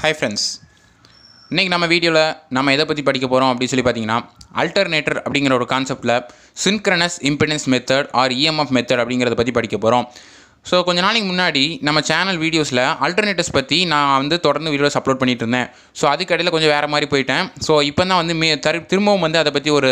hi friends இன்றைக்கி நம்ம வீடியோவில் நம்ம எதை பற்றி படிக்க போகிறோம் அப்படின்னு சொல்லி பார்த்தீங்கன்னா அல்டர்னேட்டர் அப்படிங்கிற ஒரு கான்செப்ட்டில் synchronous impedance method or EMF method அப்படிங்கிறத பற்றி படிக்க போகிறோம் ஸோ கொஞ்ச நாளைக்கு முன்னாடி நம்ம சேனல் வீடியோஸில் அல்டர்னேட்டிவ்ஸ் பற்றி நான் வந்து தொடர்ந்து வீடியோஸ் அப்லோட் பண்ணிட்டு இருந்தேன் ஸோ அதுக்கடையில் கொஞ்சம் வேறு மாதிரி போயிட்டேன் ஸோ இப்போ தான் வந்து மே தரு திரும்பவும் வந்து அதை பற்றி ஒரு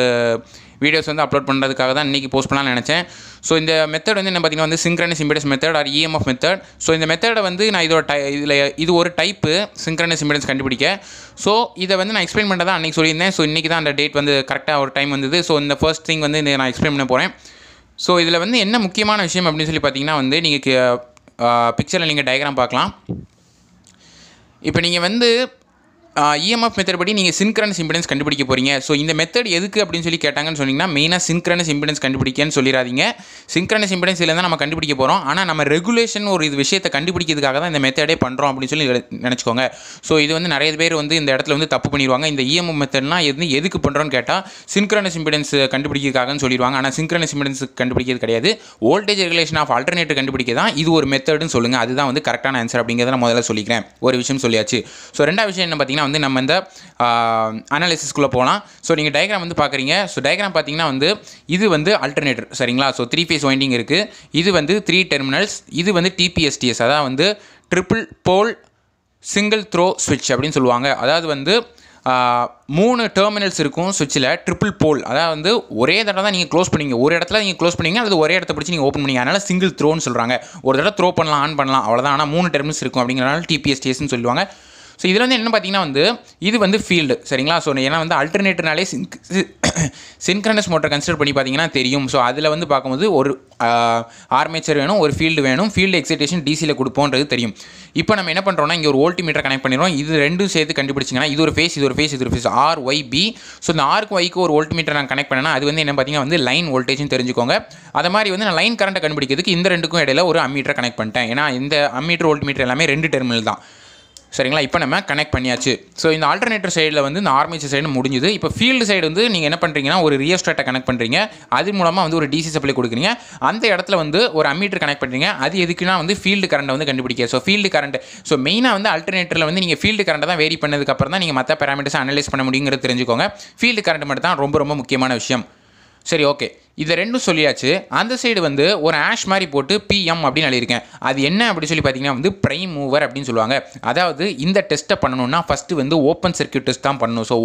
வீடியோஸ் வந்து அப்லோட் பண்ணுறதுக்காக தான் இன்றைக்கி போஸ்ட் பண்ணலாம்னு நினச்சேன் ஸோ இந்த மெத்தட் வந்து என்ன பார்த்திங்கன்னா வந்து synchronous impedance method or EMF method so இந்த மெத்தடை வந்து நான் இதோட டை இதில் இது ஒரு டைப்பு சிங்க்ரனஸ் இம்பிடன்ஸ் கண்டுபிடிக்க ஸோ இதை வந்து நான் எக்ஸ்பிளைன் பண்ணுறதா அன்றைக்கி சொல்லியிருந்தேன் ஸோ இன்றைக்கி தான் அந்த டேட் வந்து கரெக்டாக ஒரு டைம் வந்தது ஸோ இந்த ஃபர்ஸ்ட் திங் வந்து நான் எக்ஸ்பிளைன் பண்ண போகிறேன் ஸோ இதில் வந்து என்ன முக்கியமான விஷயம் அப்படின்னு சொல்லி பார்த்தீங்கன்னா வந்து நீங்கள் பிக்சரில் நீங்கள் டயக்ராம் பார்க்கலாம் இப்போ நீங்கள் வந்து இஎம்எஃப் மெத்தட் e படி நீங்கள் சின்க்ரனஸ் இம்பிடன்ஸ் கண்டுபிடிக்க போகிறீங்க ஸோ இந்த மெத்தட் எதுக்கு அப்படின்னு சொல்லி கேட்டாங்கன்னு சொன்னீங்கன்னா மெயினாக சின்க்ரனஸ் இம்பிடன்ஸ் கண்டுபிடிக்கன்னு சொல்லிடாதீங்க சின்க்ரனஸ் இம்பிடன்ஸ் இல்லை தான் நம்ம கண்டுபிடிக்க போகிறோம் ஆனால் நம்ம ரெகுலேஷன் ஒரு இது விஷயத்தை கண்டுபிடிக்கிறதுக்காக தான் இந்த மெத்தடே பண்ணுறோம் அப்படின்னு சொல்லி நினச்சிக்கோங்க ஸோ இது வந்து நிறைய பேர் வந்து இந்த இடத்துல வந்து தப்பு பண்ணிடுவாங்க இந்த இஎம்எஃப் e மெத்தட்னா எது எதுக்கு பண்ணுறோன்னு கேட்டால் சின்க்ரனஸ் இம்பிடன்ஸ் கண்டுபிடிக்கிறதுக்காகனு சொல்லிடுவாங்க ஆனால் சின்க்ரனஸ் இம்பிடன்ஸ் கண்டுபிடிக்கிறது கிடையாது வோல்டேஜ் ரெகுலேஷன் ஆஃப் ஆல்டர்னேட் கண்டுபிடிக்க தான் இது ஒரு மெத்தடுன்னு சொல்லுங்கள் அதுதான் வந்து கரெக்டான ஆன்சர் அப்படிங்கிறத நான் முதல்ல சொல்லிக்கிறேன் ஒரு விஷயம் சொல்லியாச்சு ஸோ ரெண்டாவது விஷயம் என்ன பார்த்தீங்கன்னா வந்து நம்ம இந்த அனாலிசிஸ்க்குள்ளே போகலாம் ஸோ நீங்கள் டயக்ராம் வந்து பார்க்குறீங்க ஸோ டயக்ராம் பார்த்தீங்கன்னா வந்து இது வந்து அல்டர்னேட்டர் சரிங்களா ஸோ த்ரீ ஃபேஸ் வைண்டிங் இருக்குது இது வந்து த்ரீ டெர்மினல்ஸ் இது வந்து டிபிஎஸ்டிஎஸ் அதாவது வந்து ட்ரிபிள் போல் சிங்கிள் த்ரோ சுவிட்ச் அப்படின்னு சொல்லுவாங்க அதாவது வந்து மூணு டெர்மினல்ஸ் இருக்கும் சுவிட்சில் ட்ரிபிள் போல் அதாவது வந்து ஒரே தடவை தான் நீங்கள் க்ளோஸ் பண்ணிங்க ஒரு இடத்துல நீங்கள் க்ளோஸ் பண்ணிங்க அல்லது ஒரே இடத்த பிடிச்சி நீங்கள் ஓப்பன் பண்ணிங்க அதனால் சிங்கிள் த்ரோன்னு சொல்கிறாங்க ஒரு தடவை த்ரோ பண்ணலாம் ஆன் பண்ணலாம் அவ்வளோதான் ஆனால் மூணு டெர்மினல்ஸ் இருக்கும் அப்படிங்கிறனால டிபிஎஸ்டிஎஸ்ன்னு சொல்லுவாங்க ஸோ இதில் வந்து என்ன பார்த்தீங்கன்னா வந்து இது வந்து ஃபீல்டு சரிங்களா ஸோ ஏன்னா வந்து அல்டர்னேட்டர்னாலே சிங்க் சின்க்ரனஸ் மோட்டர் கன்சிடர் பண்ணி பார்த்தீங்கன்னா தெரியும் ஸோ அதில் வந்து பார்க்கும்போது ஒரு ஆர்மேச்சர் வேணும் ஒரு ஃபீல்டு வேணும் ஃபீல்டு எக்ஸைட்டேஷன் டிசியில் கொடுப்போன்றது தெரியும் இப்போ நம்ம என்ன பண்ணுறோம்னா இங்கே ஒரு மீட்டர் கனெக்ட் பண்ணிடுறோம் இது ரெண்டும் சேர்த்து கண்டுபிடிச்சிங்கன்னா இது ஒரு ஃபேஸ் இது ஒரு ஃபேஸ் இது ஒரு phase R Y B so இந்த ஆர்க்கு ஒய்க்கு ஒரு மீட்டர் நான் கனெக்ட் பண்ணேன்னா அது வந்து என்ன பார்த்தீங்கன்னா வந்து லைன் வோல்டேஜ்னு தெரிஞ்சுக்கோங்க அது மாதிரி வந்து நான் லைன் கரண்ட்டை கண்டுபிடிக்கிறதுக்கு இந்த ரெண்டுக்கும் இடையில ஒரு அம்மீட்டரை கனெக்ட் பண்ணிட்டேன் ஏன்னா இந்த அம்மீட்டர் மீட்டர் எல்லாமே ரெண்டு டெர்மினல் தான் சரிங்களா இப்போ நம்ம கனெக்ட் பண்ணியாச்சு ஸோ இந்த ஆல்டர்னேட்டர் சைடில் வந்து இந்த ஆர்மேச்சர் சைடு முடிஞ்சுது இப்போ ஃபீல்டு சைடு வந்து நீங்கள் என்ன பண்ணுறீங்கன்னா ஒரு ரியஸ்டாட்டை கனெக்ட் பண்ணுறீங்க அது மூலமாக வந்து ஒரு டிசி சப்ளை கொடுக்குறீங்க அந்த இடத்துல வந்து ஒரு அம்மீட்டர் கனெக்ட் பண்ணுறீங்க அது எதுக்குன்னா வந்து ஃபீல்டு கரண்ட்டை வந்து கண்டுபிடிக்க ஸோ ஃபீல்டு கரண்ட் ஸோ மெயினாக வந்து ஆல்டர்னேட்டரில் வந்து நீங்கள் ஃபீல்டு கரண்ட்டை தான் வேரி பண்ணதுக்கப்புறம் தான் நீங்கள் மற்ற பேராமீட்டர்ஸ் அனலைஸ் பண்ண முடியுங்கிறது தெரிஞ்சுக்கோங்க ஃபீல்டு கரண்ட் மட்டும் தான் ரொம்ப ரொம்ப முக்கியமான விஷயம் சரி ஓகே இதை ரெண்டும் சொல்லியாச்சு அந்த சைடு வந்து ஒரு ஆஷ் மாதிரி போட்டு பிஎம் அப்படின்னு எழுதியிருக்கேன் அது என்ன அப்படின்னு சொல்லி பார்த்தீங்கன்னா வந்து ப்ரைம் மூவர் அப்படின்னு சொல்லுவாங்க அதாவது இந்த டெஸ்ட்டை பண்ணணும்னா ஃபஸ்ட்டு வந்து ஓப்பன் சர்க்கியூட் டெஸ்ட் தான் பண்ணணும் ஸோ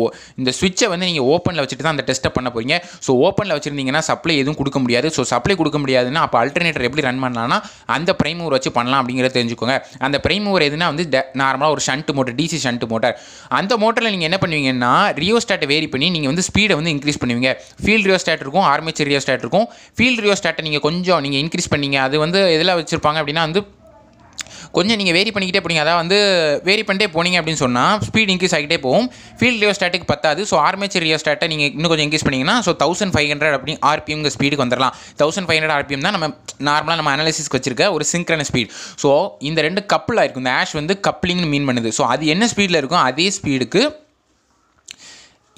இந்த சுவிட்சை வந்து நீங்கள் ஓப்பனில் வச்சுட்டு தான் அந்த டெஸ்ட்டை பண்ண போகிறீங்க ஸோ ஓப்பனில் வச்சுருந்தீங்கன்னா சப்ளை எதுவும் கொடுக்க முடியாது ஸோ சப்ளை கொடுக்க முடியாதுன்னா அப்போ அல்டர்னேட்டர் எப்படி ரன் பண்ணலான்னா அந்த ப்ரைம் மூவர் வச்சு பண்ணலாம் அப்படிங்கிறத தெரிஞ்சுக்கோங்க அந்த ப்ரைம் மூவர் எதுனா வந்து நார்மலாக ஒரு shunt motor DC shunt motor அந்த மோட்டரில் நீங்கள் என்ன பண்ணுவீங்கன்னா ஸ்டாட்டை வேரி பண்ணி நீங்கள் வந்து ஸ்பீடை வந்து இன்க்ரீஸ் பண்ணுவீங்க ஃபீல்ட் ஸ்டாட் இருக்கும் ஆர்மேச்சர் ரியோ ரியோஸ்டாட் இருக்கும் ஃபீல்ட் ரியோஸ்டாட்டை நீங்கள் கொஞ்சம் நீங்கள் இன்க்ரீஸ் பண்ணீங்க அது வந்து எதில் வச்சுருப்பாங்க அப்படின்னா வந்து கொஞ்சம் நீங்கள் வேரி பண்ணிக்கிட்டே போனீங்க அதாவது வந்து வேரி பண்ணிட்டே போனீங்க அப்படின்னு சொன்னால் ஸ்பீட் இன்க்ரீஸ் ஆகிட்டே போகும் ஃபீல்ட் ஸ்டாட்டுக்கு பத்தாது ஸோ ஆர்மேச்சர் ரியோ ஸ்டாட்டை நீங்கள் இன்னும் கொஞ்சம் இன்க்ரீஸ் பண்ணிங்கன்னா ஸோ தௌசண்ட் ஃபைவ் ஹண்ட்ரட் அப்படி ஆர்பிஎம்ங்க ஸ்பீடுக்கு வந்துடலாம் தௌசண்ட் ஃபைவ் ஹண்ட்ரட் ஆர்பிஎம் தான் நம்ம நார்மலாக நம்ம அனாலிசிஸ்க்கு வச்சிருக்க ஒரு சிங்க்ரன ஸ்பீட் ஸோ இந்த ரெண்டு கப்பிளாக இருக்கும் இந்த ஆஷ் வந்து கப்ளிங்னு மீன் பண்ணுது ஸோ அது என்ன ஸ்பீடில் இருக்கும் அதே ஸ்பீடுக்கு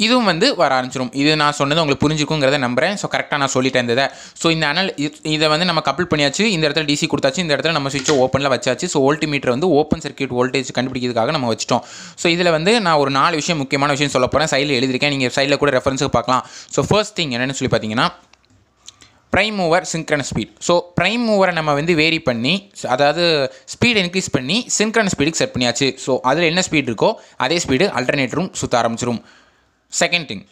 இதுவும் வந்து வர ஆரம்பிச்சிடும் இது நான் சொன்னது உங்களுக்கு புரிஞ்சுக்குங்கிறத நம்புகிறேன் ஸோ கரெக்டாக நான் சொல்லிட்டேன் இருந்ததை ஸோ இந்த அனல் இதை வந்து நம்ம கப்பிள் பண்ணியாச்சு இந்த இடத்துல டிசி கொடுத்தாச்சு இந்த இடத்துல நம்ம சுவிட்சை ஓப்பனில் வச்சாச்சு ஸோ மீட்டர் வந்து ஓப்பன் சர்க்கியூட் வோல்டேஜ் கண்டுபிடிக்கிறதுக்காக நம்ம வச்சிட்டோம் ஸோ இதில் வந்து நான் ஒரு நாலு விஷயம் முக்கியமான விஷயம் சொல்ல போகிறேன் சைடில் எழுதியிருக்கேன் நீங்கள் சைடில் கூட ரெஃபரன்ஸுக்கு பார்க்கலாம் ஸோ ஃபர்ஸ்ட் திங் என்னென்னு சொல்லி பார்த்தீங்கன்னா prime mover synchron speed so prime மூவரை நம்ம வந்து வேரி பண்ணி அதாவது ஸ்பீடு இன்க்ரீஸ் பண்ணி சிங்க்ரன் ஸ்பீடுக்கு செட் பண்ணியாச்சு ஸோ அதில் என்ன ஸ்பீட் இருக்கோ அதே ஸ்பீடு அல்டர்னேட்டரும் சுற்ற ஆரம்பிச்சிரும் செகண்ட் திங்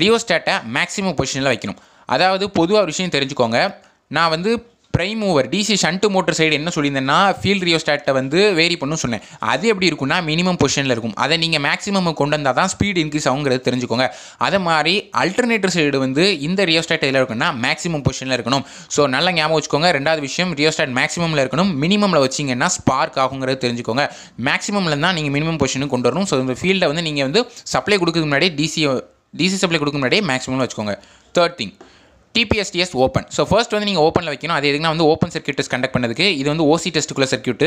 ரியோஸ்டேட்டை மேக்ஸிமம் பொசிஷனில் வைக்கணும் அதாவது பொதுவாக விஷயம் தெரிஞ்சுக்கோங்க நான் வந்து ப்ரைம் மூவர் டிசி ஷண்ட் மோட்டர் சைடு என்ன சொல்லியிருந்தேன்னா ரியோ ரியோஸ்டாட்டை வந்து வேரி பண்ணும் சொன்னேன் அது எப்படி இருக்குன்னா மினிமம் பொசிஷனில் இருக்கும் அதை நீங்கள் மேக்ஸிமம் கொண்டு வந்தால் தான் ஸ்பீடு இன்க்ரீஸ் ஆகுங்கிறது தெரிஞ்சுக்கோங்க அதை மாதிரி அல்டர்னேட்டர் சைடு வந்து இந்த ரியோஸ்டாட் எதில் இருக்குன்னா மேக்ஸிமம் பொசிஷனில் இருக்கணும் ஸோ நல்லா ஞாபகம் வச்சுக்கோங்க ரெண்டாவது விஷயம் ரியோஸ்டாட் மேக்ஸிமமில் இருக்கணும் மினிமமில் வச்சிங்கன்னா ஸ்பார்க் ஆகுங்கிறது தெரிஞ்சுக்கோங்க மேக்ஸிமமில் தான் நீங்கள் மினிமம் பொசிஷனு கொண்டு வரணும் ஸோ இந்த ஃபீல்டை வந்து நீங்கள் வந்து சப்ளை கொடுக்குறதுக்கு முன்னாடி டிசி டிசி சப்ளை கொடுக்க முன்னாடியே மேக்ஸிமம் வச்சுக்கோங்க third thing DPSTS open so first வந்து நீங்கள் ஓப்பனில் வைக்கணும் அது எதுக்குன்னா வந்து ஓப்பன் சர்க்கியூட் டெஸ்ட் கண்டக்ட் பண்ணதுக்கு இது வந்து ஓசி டெஸ்ட்டுக்குள்ள circuit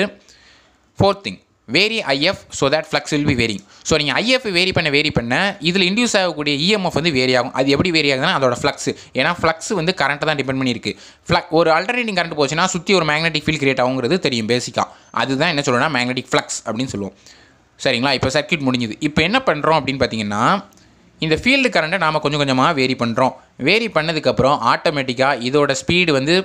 fourth thing vary IF so that flux will be varying so நீங்கள் ஐஎஃப் வேரி பண்ண வேரி பண்ண இதில் இன்டியூஸ் ஆகக்கூடிய இஎம்எஃப் e வந்து வேரி ஆகும் அது எப்படி வேரி ஆகுதுன்னா அதோட ஃப்ளக்ஸ் ஏன்னா ஃப்ளக்ஸ் வந்து கரண்ட்டை தான் டிபெண்ட் பண்ணியிருக்கு ஃப்ளக் ஒரு ஆல்டர்னேட்டிங் கரண்ட் போச்சுன்னா சுற்றி ஒரு மேக்னெட்டிக் ஃபீல் கிரியேட் ஆகுங்கிறது தெரியும் பேசிக்காக அதுதான் என்ன சொல்லணும்னா மேக்னெட்டிக் ஃப்ளக்ஸ் அப்படின்னு சொல்லுவோம் சரிங்களா இப்போ சர்க்கியூட் முடிஞ்சுது இப்போ என்ன பண்ணுறோம் அப்படின்னு பார்த்தீங்கன்னா இந்த ஃபீல்டு கரண்ட்டை நாம் கொஞ்சம் கொஞ்சமாக வேரி பண்ணுறோம் வேரி பண்ணதுக்கப்புறம் ஆட்டோமேட்டிக்காக இதோட ஸ்பீடு வந்து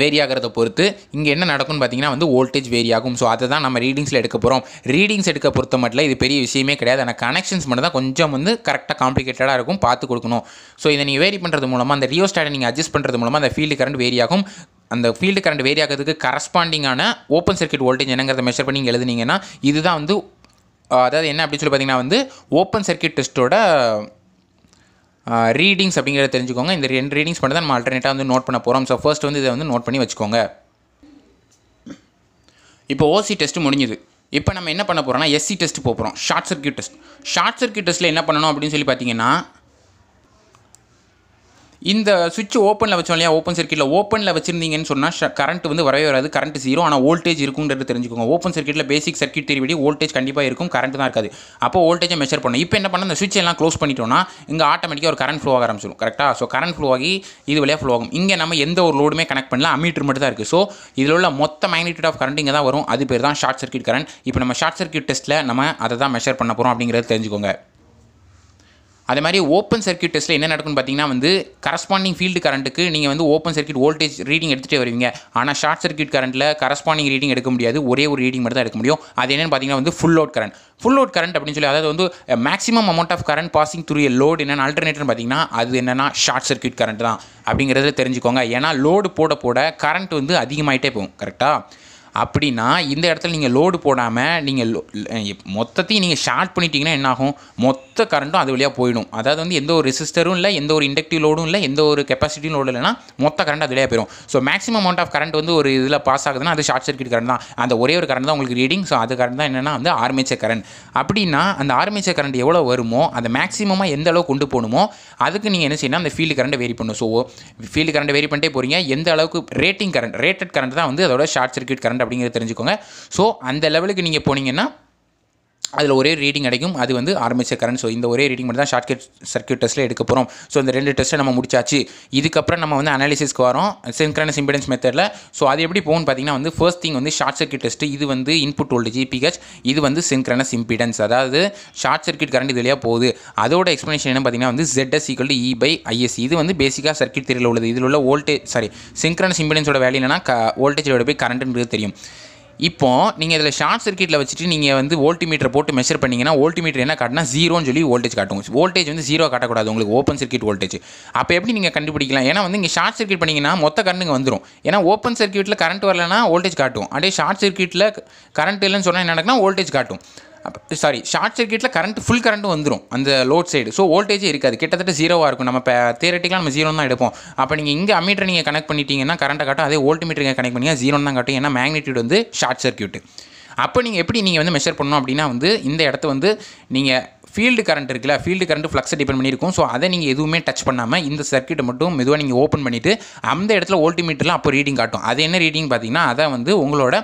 வேரி ஆகிறத பொறுத்து இங்கே என்ன நடக்கும்னு பார்த்தீங்கன்னா வந்து வோல்டேஜ் வேரி ஆகும் ஸோ அதை தான் நம்ம ரீடிங்ஸில் எடுக்க போகிறோம் ரீடிங்ஸ் எடுக்க பொறுத்த மட்டும் இது பெரிய விஷயமே கிடையாது ஆனால் கனெக்ஷன்ஸ் மட்டும் தான் கொஞ்சம் வந்து கரெக்டாக காம்ப்ளிகேட்டடாக இருக்கும் பார்த்து கொடுக்கணும் ஸோ இதை நீங்கள் வேரி பண்ணுறது மூலமாக அந்த ரியோ ஸ்டாண்டை நீங்கள் அட்ஜஸ்ட் பண்ணுறது மூலமாக அந்த ஃபீல்டு கரண்ட் வேரி ஆகும் அந்த ஃபீல்டு கரண்ட் வேரி ஆகிறதுக்கு கரஸ்பாண்டிங்கான ஓப்பன் சர்க்கியூட் வோல்டேஜ் என்னங்கிறத மெஷர் பண்ணி எழுதுனீங்கன்னா இதுதான் வந்து அதாவது என்ன அப்படின்னு சொல்லி பார்த்தீங்கன்னா வந்து ஓப்பன் சர்க்கியூட் டெஸ்ட்டோட ரீடிங்ஸ் அப்படிங்கிறத தெரிஞ்சுக்கோங்க இந்த ரெண்டு ரீடிங்ஸ் பண்ணி தான் நம்ம அல்டர்னேட்டாக வந்து நோட் பண்ண போகிறோம் ஸோ ஃபர்ஸ்ட் வந்து இதை வந்து நோட் பண்ணி வச்சுக்கோங்க இப்போ ஓசி டெஸ்ட்டு முடிஞ்சுது இப்போ நம்ம என்ன பண்ண போகிறோம்னா எஸ்சி டெஸ்ட் போகிறோம் short circuit test short circuit டெஸ்ட்டில் என்ன பண்ணணும் அப்படின்னு சொல்லி பார்த்தீங்கன்னா இந்த சுவிட்ச் ஓப்பனில் வச்சோம் இல்லையா ஓப்பன் சர்க்கியூட்டில் ஓப்பனில் வச்சிருந்தீங்கன்னு சொன்னால் கரண்ட் வந்து வரவே வராது கரண்ட் ஜீரோ ஆனால் வோல்டேஜ் இருக்குன்றது தெரிஞ்சுக்கோங்க ஓப்பன் சர்க்கியூட்டில் பேசிக் சர்க்கியூட் தெரிவிடி வோல்டேஜ் கண்டிப்பாக இருக்கும் கரண்ட் தான் இருக்காது அப்போ வோல்டேஜை மெஷர் பண்ணணும் இப்போ என்ன பண்ண இந்த சுவிட்ச் எல்லாம் க்ளோஸ் பண்ணிட்டோம்னா இங்கே ஆட்டோமேட்டிக்காக ஒரு கரண்ட் ஃப்ளோ ஆக ஆரம்பிச்சிடும் கரெக்டாக ஸோ கரண்ட் ஃப்ளோ ஆகி இது வழியாக ஃப்ளோ ஆகும் இங்கே நம்ம எந்த ஒரு லோடுமே கனெக்ட் பண்ணல அமீட்டர் மட்டும் தான் இருக்குது ஸோ இதில் உள்ள மொத்த மேக்னிடியூட் ஆஃப் கரண்ட் இங்கே தான் வரும் அது பேர் தான் ஷார்ட் சர்க்கியூட் கரண்ட் இப்போ நம்ம ஷார்ட் சர்க்கியூட் டெஸ்ட்டில் நம்ம அதை தான் மெஷர் பண்ண போகிறோம் அப்படிங்கிறது தெரிஞ்சுக்கோங்க அதே மாதிரி ஓப்பன் சர்க்கியூட் டெஸ்ட்டில் என்ன நடக்கும்னு பார்த்தீங்கன்னா வந்து கரஸ்பாண்டிங் ஃபீல்டு கரண்ட்டுக்கு நீங்கள் வந்து ஓப்பன் சர்க்கியூட் வோல்டேஜ் ரீடிங் எடுத்துகிட்டே வருவீங்க ஆனால் ஷார்ட் சர்க்கியூட் கரண்ட்டில் கரஸ்பாண்டிங் ரீடிங் எடுக்க முடியாது ஒரே ஒரு ரீடிங் மட்டும் தான் எடுக்க முடியும் அது என்னென்னு பார்த்தீங்கன்னா வந்து full load current full load current அப்படின்னு சொல்லி அதாவது வந்து maximum amount of current passing through a load என்னென்ன ஆல்டர்னேட்டர்னு பார்த்தீங்கன்னா அது என்னென்னா ஷார்ட் சர்க்கியூட் கரண்ட் தான் அப்படிங்கிறத தெரிஞ்சுக்கோங்க ஏன்னா லோடு போட போட கரண்ட் வந்து அதிகமாகிட்டே போகும் கரெக்டாக அப்படின்னா இந்த இடத்துல நீங்கள் லோடு போடாமல் நீங்கள் மொத்தத்தையும் நீங்கள் ஷார்ட் பண்ணிட்டீங்கன்னா என்னாகும் மொத்த கரண்ட்டும் அது வழியாக போயிடும் அதாவது வந்து எந்த ஒரு ரெசிஸ்டரும் இல்லை எந்த ஒரு இண்டக்டிவ் லோடும் இல்லை எந்த ஒரு கெப்பாசிட்டியும் லோடு இல்லைனா மொத்த கரண்ட் அது வழியாக போயிடும் so maximum amount of current வந்து ஒரு இதில் பாஸ் ஆகுதுன்னா அது ஷார்ட் சர்க்யூட் கரண்ட் தான் அந்த ஒரே ஒரு கரண்ட் தான் உங்களுக்கு ரீடிங் ஸோ அது கரண்ட் தான் என்னென்னா வந்து ஆர்மேச்சர் கரண்ட் அப்படின்னா அந்த ஆர்மேச்சர் கரண்ட் எவ்வளோ வருமோ அதை மேக்ஸிமமாக எந்த அளவு கொண்டு போகணுமோ அதுக்கு நீங்கள் என்ன செய்யணும் அந்த ஃபீல்டு கரண்ட் வேரி பண்ணும் ஸோ ஃபீல்டு கரண்ட் வேரி பண்ணிட்டே போகிறீங்க எந்த அளவுக்கு ரேட்டிங் கரண்ட் ரேட்டட் கரண்ட் தான் வந்து அதோட ஷார்ட் சர்க்யூட் கரண்ட் அப்படிங்கிறத தெரிஞ்சுக்கோங்க ஸோ அந்த லெவலுக்கு நீங்கள் போனீங்கன்னா அதில் ஒரே ரீடிங் கிடைக்கும் அது வந்து ஆர்மேச்சர் கரண்ட் ஸோ இந்த ஒரே ரீடிங் மட்டும் தான் ஷார்ட் சர்க்கியூட் டெஸ்ட்டில் எடுக்க போகிறோம் ஸோ இந்த ரெண்டு டெஸ்ட்டை நம்ம முடிச்சாச்சு இதுக்கப்புறம் நம்ம வந்து அனாலிசிஸ்க்கு வரோம் சிங்க்ரனஸ் இம்பிடன்ஸ் மெத்தடில் ஸோ அது எப்படி போகணும்னு பார்த்தீங்கன்னா வந்து ஃபர்ஸ்ட் திங் வந்து ஷார்ட் சர்க்கியூட் டெஸ்ட் இது வந்து இன்புட் வோல்டேஜ் பிஹெச் இது வந்து சிங்க்ரனஸ் இம்பிடன்ஸ் அதாவது ஷார்ட் சர்க்கியூட் கரண்ட் இது வழியாக போகுது அதோட எக்ஸ்ப்ளனேஷன் என்ன பார்த்தீங்கன்னா வந்து ZS equal E by IS இது வந்து பேசிக்காக சர்க்கியூட் தெரியல உள்ளது இதில் உள்ள வோல்டேஜ் சாரி சிங்க்ரனஸ் இம்பிடன்ஸோட வேல்யூ க வோல்டேஜோட போய் கரண்ட்டுன்றது தெரியும் இப்போ நீங்கள் இதில் ஷார்ட் சர்க்கியூட்டில் வச்சுட்டு நீங்கள் வந்து மீட்டர் போட்டு மெஷர் பண்ணிங்கன்னா மீட்டர் என்ன காட்டினா ஜீரோன்னு சொல்லி வோல்டேஜ் காட்டும் வோல்டேஜ் வந்து ஜீரோ காட்டக்கூடாது உங்களுக்கு ஓப்பன் சர்க்கியூட் வோல்டேஜ் அப்போ எப்படி நீங்கள் கண்டுபிடிக்கலாம் ஏன்னா வந்து ஷார்ட் சர்க்கியூட் பண்ணிங்கன்னா மொத்த கண்ணுங்க வந்துடும் ஏன்னா ஓப்பன் சர்க்கியூட்டில் கரண்ட் வரலனா வோல்டேஜ் காட்டும் அப்படியே ஷார்ட் சர்க்கியூட்டில் கரண்ட் இல்லைன்னு சொன்னால் என்ன நடக்குன்னா வோல்டேஜ் காட்டும் சாரி ஷார்ட் சர்க்கியூட்டில் கரண்ட் ஃபுல் கரண்ட்டு வந்துடும் அந்த லோட் சைடு ஸோ வோல்டேஜே இருக்காது கிட்டத்தட்ட ஜீரோவாக இருக்கும் நம்ம இப்போ தேரட்டிக்கலாம் நம்ம ஜீரோ தான் எடுப்போம் அப்போ நீங்கள் இங்கே அம்மீட்டர் நீங்கள் கனெக்ட் பண்ணிட்டீங்கன்னா கரண்ட்டை காட்டும் அதே வோல்ட்மீட்டர் மீட்டர் கனெக்ட் பண்ணி ஜீரோ தான் காட்டும் ஏன்னா மேக்னிடியூட் வந்து ஷார்ட் சர்க்கியூட்டு அப்போ நீங்கள் எப்படி நீங்கள் வந்து மெஷர் பண்ணணும் அப்படின்னா வந்து இந்த இடத்த வந்து நீங்கள் ஃபீல்டு கரண்ட் இருக்குல்ல ஃபீல்டு கரண்ட் ஃப்ளக்ஸை டிபெண்ட் பண்ணியிருக்கும் ஸோ அதை நீங்கள் எதுவுமே டச் பண்ணாமல் இந்த சர்க்கியூட்டை மட்டும் மெதுவாக நீங்கள் ஓப்பன் பண்ணிவிட்டு அந்த இடத்துல வோல்டிமீட்டர்லாம் அப்போ ரீடிங் காட்டும் அது என்ன ரீடிங் பார்த்தீங்கன்னா அதை வந்து உங்களோட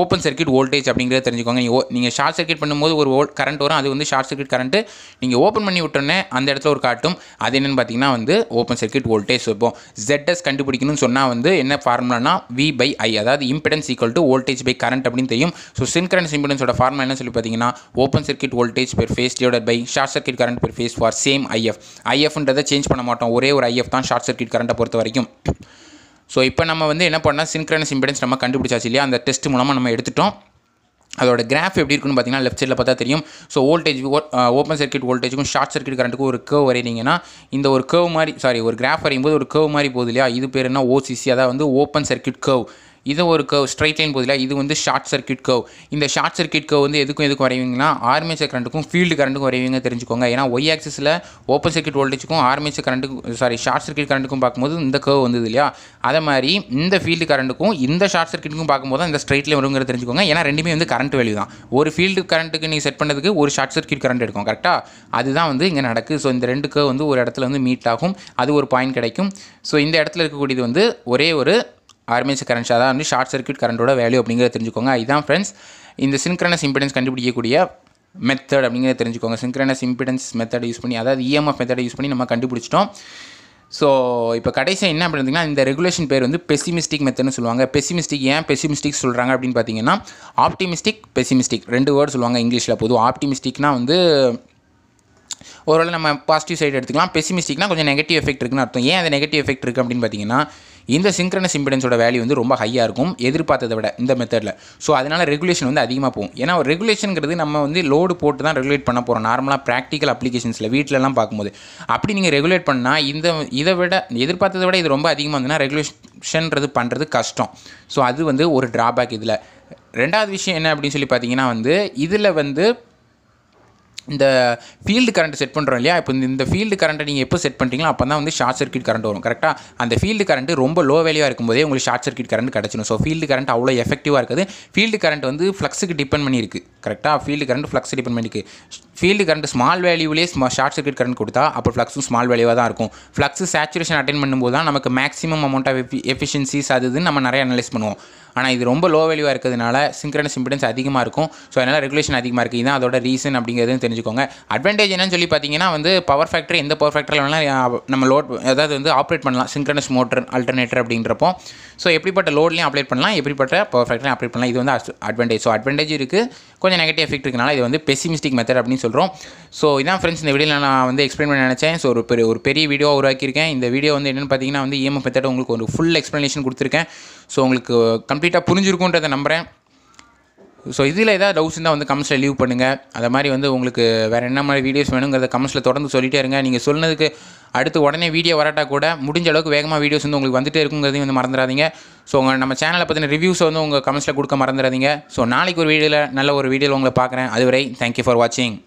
ஓப்பன் சர்க்கியூட் வோல்டேஜ் அப்படிங்கிறத தெரிஞ்சுக்கோங்க நீங்கள் ஷார்ட் சர்க்கியூட் பண்ணும்போது ஒரு வோல்ட் கரண்ட் வரும் அது வந்து ஷார்ட் சர்க்கியூட் கரண்ட் நீங்கள் ஓப்பன் பண்ணி விட்டோன்னே அந்த இடத்துல ஒரு காட்டும் அது என்னென்னு பார்த்தீங்கன்னா வந்து ஓப்பன் சர்க்கியூட் வோல்டேஜ் வைப்போம் ஜெட்எஸ் கண்டுபிடிக்கணும்னு சொன்னால் வந்து என்ன ஃபார்முலானா வி பை ஐ அதாவது impedance equal to voltage by current அப்படின்னு தெரியும் ஸோ சின்கரன்ஸ் இம்பிடன்ஸோட ஃபார்முலா என்ன சொல்லி பார்த்தீங்கன்னா open circuit voltage per phase divide by short circuit current per phase for same IF ஐஎஃப்ன்றதை சேஞ்ச் பண்ண மாட்டோம் ஒரே ஒரு ஐஎஃப் தான் ஷார்ட் சர்க்கிட் கரண்ட்டை பொறுத்த வரைக்கும் ஸோ இப்போ நம்ம வந்து என்ன பண்ணால் சின்க்ரனஸ் இம்பிடன்ஸ் நம்ம கண்டுபிடிச்சாச்சு இல்லையா அந்த டெஸ்ட் மூலமாக நம்ம எடுத்துட்டோம் அதோட கிராஃப் எப்படி இருக்குன்னு பார்த்தீங்கன்னா லெஃப்ட் சைடில் பார்த்தா தெரியும் ஸோ வோல்டேஜ் ஓப்பன் சர்க்கியூட் வோல்டேஜுக்கும் ஷார்ட் சர்க்கியூட் கரண்ட்டுக்கும் ஒரு கேவ் வரையினீங்கன்னா இந்த ஒரு கேவ் மாதிரி சாரி ஒரு கிராஃப் வரையும் போது ஒரு கேவ் மாதிரி போகுது இல்லையா இது பேர் என்ன ஓசிசி அதாவது வந்து ஓப்பன் சர்க்கியூட் கேவ் இது ஒரு கவ் ஸ்ட்ரைட் லைன் போதில் இது வந்து ஷார்ட் சர்க்கியூட் கவ் இந்த ஷார்ட் சர்க்கியூட் கவ் வந்து எதுக்கும் எதுக்கும் வரைவீங்கன்னா ஆர்மேச்சர் கரண்ட்டுக்கும் ஃபீல்டு கரண்ட்டுக்கும் வரைவீங்க தெரிஞ்சுக்கோங்க ஏன்னா ஒய் ஆக்சிஸில் ஓப்பன் சர்க்கியூட் வோல்டேஜுக்கும் ஆர்மேச்சர் கரண்ட்டுக்கும் சாரி ஷார்ட் சர்க்கியூட் கரண்ட்டுக்கும் பார்க்கும்போது இந்த கவ் வந்தது இல்லையா அதே மாதிரி இந்த ஃபீல்டு கரண்ட்டுக்கும் இந்த ஷார்ட் சர்க்கியூட்டுக்கும் பார்க்கும்போது இந்த ஸ்ட்ரைட் லைன் வருங்கிறத தெரிஞ்சுக்கோங்க ஏன்னா ரெண்டுமே வந்து கரண்ட் வேல்யூ தான் ஒரு ஃபீல்டு கரண்ட்டுக்கு நீங்கள் செட் பண்ணதுக்கு ஒரு ஷார்ட் சர்க்கியூட் கரண்ட் எடுக்கும் கரெக்டாக அதுதான் வந்து இங்கே நடக்குது ஸோ இந்த ரெண்டு கவ் வந்து ஒரு இடத்துல வந்து மீட் ஆகும் அது ஒரு பாயிண்ட் கிடைக்கும் ஸோ இந்த இடத்துல இருக்கக்கூடியது வந்து ஒரே ஒரு ஆர்மேச்சர் கரண்ட்ஸாக தான் வந்து ஷார்ட் சர்க்கியூட் கரண்ட்டோட வேல்யூ அப்படிங்கிறத தெரிஞ்சுக்கோங்க இதுதான் ஃப்ரெண்ட்ஸ் இந்த சின்க்ரனஸ் இம்பிடன்ஸ் கண்டுபிடிக்கக்கூடிய மெத்தட் அப்படிங்கிறத தெரிஞ்சுக்கோங்க சின்க்ரனஸ் இம்பிடன்ஸ் மெத்தட் யூஸ் பண்ணி அதாவது இஎம்எஃப் மெத்தடை யூஸ் பண்ணி நம்ம கண்டுபிடிச்சிட்டோம் ஸோ இப்போ கடைசியாக என்ன அப்படின்னா இந்த ரெகுலேஷன் பேர் வந்து பெசிமிஸ்டிக் மெத்தட்னு சொல்லுவாங்க பெசிமிஸ்டிக் ஏன் பெசிமிஸ்டிக் சொல்கிறாங்க அப்படின்னு பார்த்தீங்கன்னா ஆப்டிமிஸ்டிக் பெசிமிஸ்டிக் ரெண்டு வேர்டு சொல்லுவாங்க இங்கிலீஷில் பொதுவாக ஆப்டிமிஸ்டிக்னால் வந்து ஓரளவு நம்ம பாசிட்டிவ் சைடு எடுத்துக்கலாம் பெசிமிஸ்டிக்னா கொஞ்சம் நெகட்டிவ் எஃபெக்ட் இருக்குன்னு அர்த்தம் ஏன் அந்த நெகட்டிவ் எஃபெக்ட் இருக்குது அப்படின்னு பார்த்தீங்கன்னா இந்த சிங்க்ரனஸ் இம்பிடன்ஸோட வேல்யூ வந்து ரொம்ப ஹையாக இருக்கும் எதிர்பார்த்ததை விட இந்த மெத்தடில் ஸோ அதனால் ரெகுலேஷன் வந்து அதிகமாக போகும் ஏன்னா ஒரு ரெகுலேஷனுங்கிறது நம்ம வந்து லோடு போட்டு தான் ரெகுலேட் பண்ண போகிறோம் நார்மலாக ப்ராக்டிக்கல் அப்ளிகேஷன்ஸில் வீட்டிலலாம் பார்க்கும்போது அப்படி நீங்கள் ரெகுலேட் பண்ணால் இந்த இதை விட எதிர்பார்த்ததை விட இது ரொம்ப அதிகமாக இருந்ததுன்னா ரெகுலேஷன்றது பண்ணுறது கஷ்டம் ஸோ அது வந்து ஒரு ட்ராபேக் இதில் ரெண்டாவது விஷயம் என்ன அப்படின்னு சொல்லி பார்த்தீங்கன்னா வந்து இதில் வந்து இந்த ஃபீல்டு கரண்ட் செட் பண்ணுறோம் இல்லையா இப்போ இந்த ஃபீல்டு கரண்ட்டை நீங்கள் எப்போ செட் பண்ணுறீங்களோ அப்போ தான் வந்து ஷார்ட் சர்க்கியூட் கரண்ட் வரும் கரெக்டாக அந்த ஃபீல்டு கரண்ட்டு ரொம்ப லோ வேலையாக இருக்கும்போதே உங்களுக்கு ஷார்ட் சர்க்கியூட் கரண்ட் கிடச்சிடும் ஸோ ஃபீல்டு கரண்ட் அவ்வளோ எஃபெக்டிவாக இருக்குது ஃபீல்டு கரண்ட் வந்து ஃப்ளக்ஸுக்கு டிபெண்ட் பண்ணியிருக்கு கரெக்டாக ஃபீல்டு கரண்ட் ஃப்ளக்ஸ் டிபெண்ட் பண்ணிக்கு ஃபீல்டு கரண்ட் ஸ்மால் வேல்யூவிலே ஷார்ட் சர்க்யூட் கரண்ட் கொடுத்தா அப்போ ஃப்ளக்ஸும் ஸ்மால் வேல்யூவாக தான் இருக்கும் ஃப்ளக்ஸ் சேச்சுரேஷன் அட்டன் பண்ணும்போது தான் நமக்கு மேக்ஸிமம் அமௌண்ட் ஆஃப் எஃபி எஃபிஷியன்சிஸ் அது நம்ம நிறைய அனலைஸ் பண்ணுவோம் ஆனால் இது ரொம்ப லோ வேல்யூவாக இருக்கிறதுனால சிங்க்ரனஸ் இம்பிடன்ஸ் அதிகமாக இருக்கும் ஸோ அதனால் ரெகுலேஷன் அதிகமாக இருக்குது இதுதான் அதோட ரீசன் அப்படிங்கிறது தெரிஞ்சுக்கோங்க அட்வான்டேஜ் என்னன்னு சொல்லி பார்த்தீங்கன்னா வந்து பவர் ஃபேக்டரி எந்த பவர் ஃபேக்டரில் வேணாலும் நம்ம லோட் அதாவது வந்து ஆப்ரேட் பண்ணலாம் சிங்க்ரனஸ் மோட்டர் அல்டர்னேட்டர் அப்படின்றப்போ ஸோ எப்படிப்பட்ட லோட்லையும் ஆப்ரேட் பண்ணலாம் எப்படிப்பட்ட பவர் ஃபேக்டரையும் ஆப்ரேட் பண்ணலாம் இது வந்து அட்வான்டேஜ் ஸோ அட்வான்டேஜ் இருக்குது கொஞ்சம் கொஞ்சம் நெகட்டிவ் எஃபெக்ட் இருக்கனால இது வந்து பெசிமிஸ்டிக் மெத்தட் அப்படின்னு சொல்கிறோம் ஸோ இதான் ஃப்ரெண்ட்ஸ் இந்த வீடியோ நான் வந்து எக்ஸ்பிளைன் பண்ண நினச்சேன் ஸோ ஒரு பெரிய ஒரு பெரிய வீடியோ உருவாக்கியிருக்கேன் இந்த வீடியோ வந்து என்னென்னு பார்த்தீங்கன்னா வந்து இஎம்எஃப் e மெத்தட் உங்களுக்கு ஒரு ஃபுல் எக்ஸ்ப்ளனேஷன் கொடுத்துருக்கேன் ஸோ உங்களுக்கு கம்ப்ளீட்டாக புரிஞ்சிருக்குன்றதை நம்புகிறேன் ஸோ இதில் ஏதாவது டவுட்ஸ் இருந்தால் வந்து கமெண்ட்ஸில் லீவ் பண்ணுங்கள் அதை மாதிரி வந்து உங்களுக்கு வேறு என்ன மாதிரி வீடியோஸ் வேணுங்கிறத கமெண்ட்ஸில் தொடர்ந்து சொல்லிகிட்டே இருங்க நீங்கள் சொன்னதுக்கு அடுத்து உடனே வீடியோ வராட்டா கூட முடிஞ்ச அளவுக்கு வேகமாக வீடியோஸ் வந்து உங்களுக்கு வந்துட்டே இருக்குங்கிறதையும் வந்து மறந்துடாதீங்க ஸோ உங்கள் நம்ம சேனலை பற்றின ரிவ்யூஸ் வந்து உங்கள் கமெண்ட்ஸில் கொடுக்க மறந்துடாதீங்க ஸோ நாளைக்கு ஒரு வீடியோவில் நல்ல ஒரு வீடியோவில் உங்களை பார்க்குறேன் அதுவரை தேங்க்யூ ஃபார் வாட்சிங்